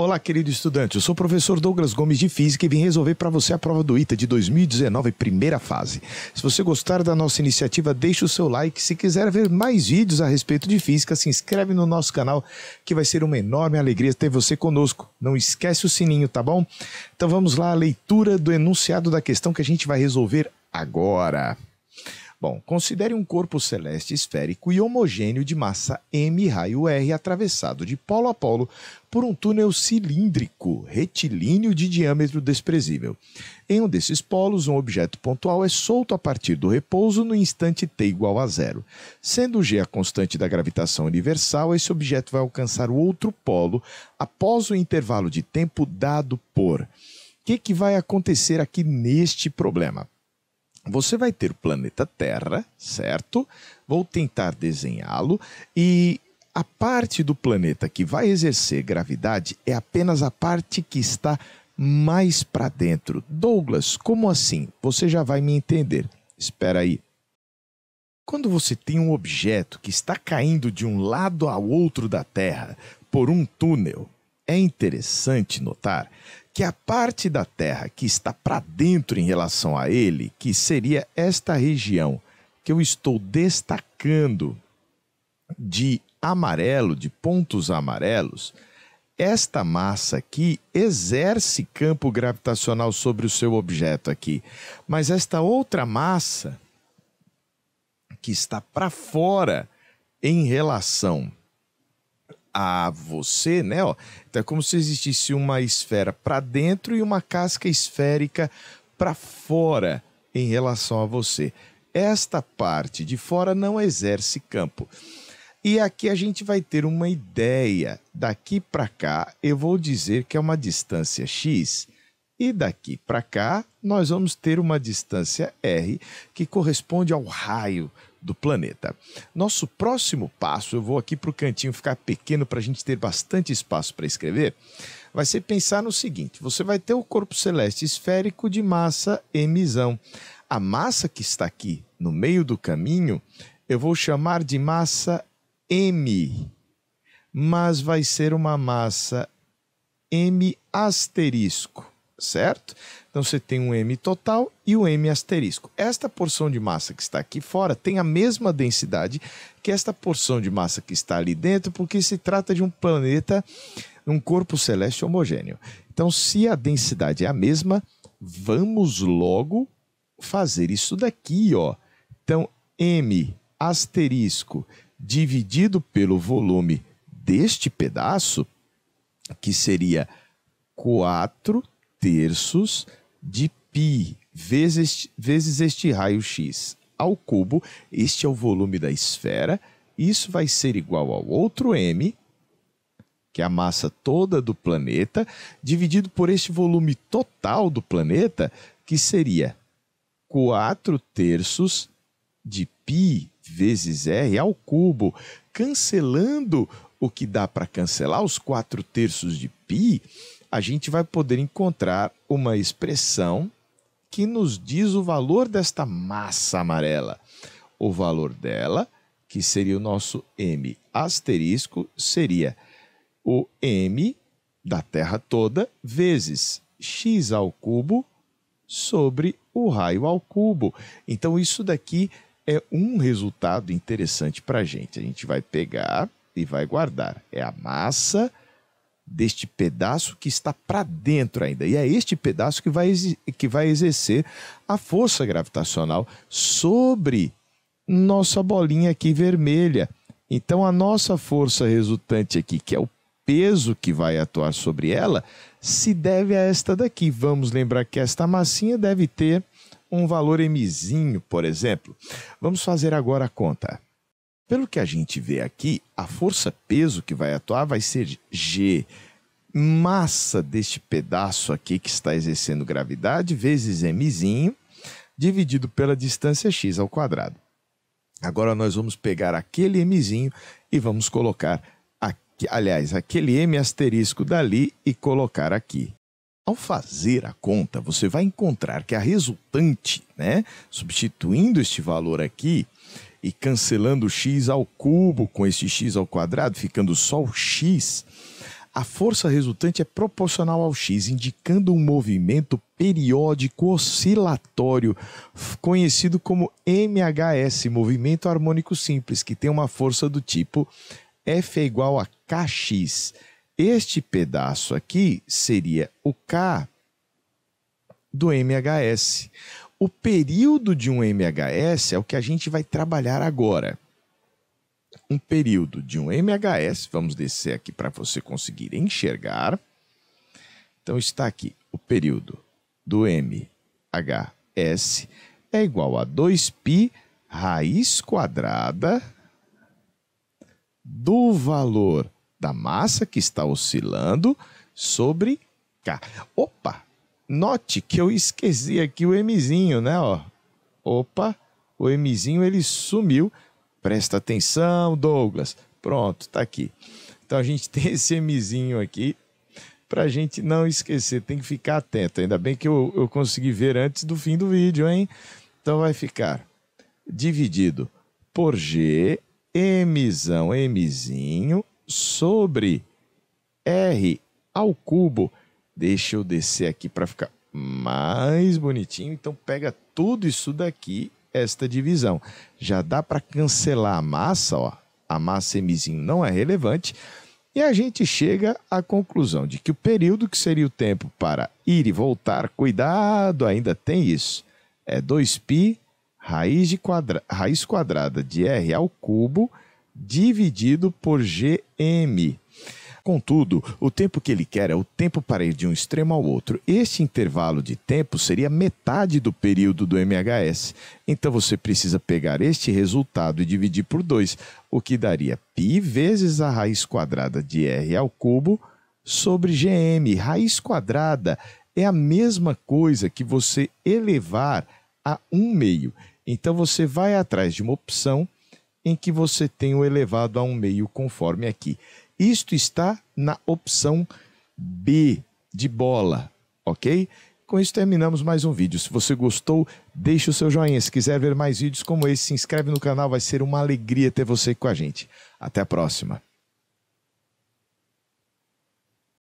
Olá, querido estudante. Eu sou o professor Douglas Gomes de Física e vim resolver para você a prova do ITA de 2019, primeira fase. Se você gostar da nossa iniciativa, deixe o seu like. Se quiser ver mais vídeos a respeito de física, se inscreve no nosso canal, que vai ser uma enorme alegria ter você conosco. Não esquece o sininho, tá bom? Então vamos lá, à leitura do enunciado da questão que a gente vai resolver agora. Bom, considere um corpo celeste esférico e homogêneo de massa m raio r atravessado de polo a polo por um túnel cilíndrico, retilíneo de diâmetro desprezível. Em um desses polos, um objeto pontual é solto a partir do repouso no instante t igual a zero. Sendo g a constante da gravitação universal, esse objeto vai alcançar o outro polo após o intervalo de tempo dado por. O que, que vai acontecer aqui neste problema? você vai ter o planeta Terra, certo? Vou tentar desenhá-lo e a parte do planeta que vai exercer gravidade é apenas a parte que está mais para dentro. Douglas, como assim? Você já vai me entender. Espera aí. Quando você tem um objeto que está caindo de um lado ao outro da Terra por um túnel, é interessante notar que a parte da Terra que está para dentro em relação a ele, que seria esta região que eu estou destacando de amarelo, de pontos amarelos, esta massa aqui exerce campo gravitacional sobre o seu objeto aqui. Mas esta outra massa que está para fora em relação a você, né? Ó, então é como se existisse uma esfera para dentro e uma casca esférica para fora em relação a você. Esta parte de fora não exerce campo. E aqui a gente vai ter uma ideia. Daqui para cá, eu vou dizer que é uma distância x, e daqui para cá, nós vamos ter uma distância r que corresponde ao raio do planeta. Nosso próximo passo, eu vou aqui para o cantinho ficar pequeno para a gente ter bastante espaço para escrever, vai ser pensar no seguinte: você vai ter o corpo celeste esférico de massa emisão. A massa que está aqui no meio do caminho, eu vou chamar de massa M, mas vai ser uma massa M asterisco certo? Então você tem um M total e o um M asterisco. Esta porção de massa que está aqui fora tem a mesma densidade que esta porção de massa que está ali dentro, porque se trata de um planeta, um corpo celeste homogêneo. Então, se a densidade é a mesma, vamos logo fazer isso daqui, ó. Então, M asterisco dividido pelo volume deste pedaço, que seria 4 terços de π vezes, vezes este raio-x ao cubo, este é o volume da esfera, isso vai ser igual ao outro m, que é a massa toda do planeta, dividido por este volume total do planeta, que seria 4 terços de π vezes r ao cubo, cancelando o que dá para cancelar, os 4 terços de π, a gente vai poder encontrar uma expressão que nos diz o valor desta massa amarela. O valor dela, que seria o nosso M asterisco, seria o M da Terra toda vezes x ao cubo sobre o raio ao cubo. Então isso daqui é um resultado interessante para a gente. A gente vai pegar e vai guardar. É a massa deste pedaço que está para dentro ainda. E é este pedaço que vai, que vai exercer a força gravitacional sobre nossa bolinha aqui vermelha. Então, a nossa força resultante aqui, que é o peso que vai atuar sobre ela, se deve a esta daqui. Vamos lembrar que esta massinha deve ter um valor mzinho, por exemplo. Vamos fazer agora a conta. Pelo que a gente vê aqui, a força peso que vai atuar vai ser G, massa deste pedaço aqui que está exercendo gravidade, vezes mzinho, dividido pela distância x ao quadrado. Agora nós vamos pegar aquele mzinho e vamos colocar, aqui, aliás, aquele m asterisco dali e colocar aqui. Ao fazer a conta, você vai encontrar que a resultante, né, substituindo este valor aqui, e cancelando x ao cubo com este x ao quadrado, ficando só o x, a força resultante é proporcional ao x, indicando um movimento periódico oscilatório, conhecido como MHS, movimento harmônico simples, que tem uma força do tipo F é igual a kx. Este pedaço aqui seria o k do MHS. O período de um MHS é o que a gente vai trabalhar agora. Um período de um MHS, vamos descer aqui para você conseguir enxergar. Então está aqui o período do MHS é igual a 2π raiz quadrada do valor da massa que está oscilando sobre K. Opa, Note que eu esqueci aqui o Mzinho, né? Ó. Opa, o Mzinho ele sumiu. Presta atenção, Douglas. Pronto, tá aqui. Então a gente tem esse Mzinho aqui para a gente não esquecer. Tem que ficar atento. Ainda bem que eu, eu consegui ver antes do fim do vídeo, hein? Então vai ficar dividido por G, Mzão, Mzinho, sobre R ao cubo. Deixa eu descer aqui para ficar mais bonitinho. Então pega tudo isso daqui, esta divisão. Já dá para cancelar a massa, ó. A massa mzinho não é relevante. E a gente chega à conclusão de que o período que seria o tempo para ir e voltar, cuidado, ainda tem isso. É 2π raiz, de quadra, raiz quadrada de r ao cubo dividido por gm. Contudo, o tempo que ele quer é o tempo para ir de um extremo ao outro. Este intervalo de tempo seria metade do período do MHS. Então você precisa pegar este resultado e dividir por 2, o que daria π vezes a raiz quadrada de r ao cubo sobre gm. Raiz quadrada é a mesma coisa que você elevar a 1 meio. Então você vai atrás de uma opção em que você tem o elevado a 1 meio conforme aqui. Isto está na opção B de bola, ok? Com isso terminamos mais um vídeo. Se você gostou, deixe o seu joinha. Se quiser ver mais vídeos como esse, se inscreve no canal, vai ser uma alegria ter você com a gente. Até a próxima.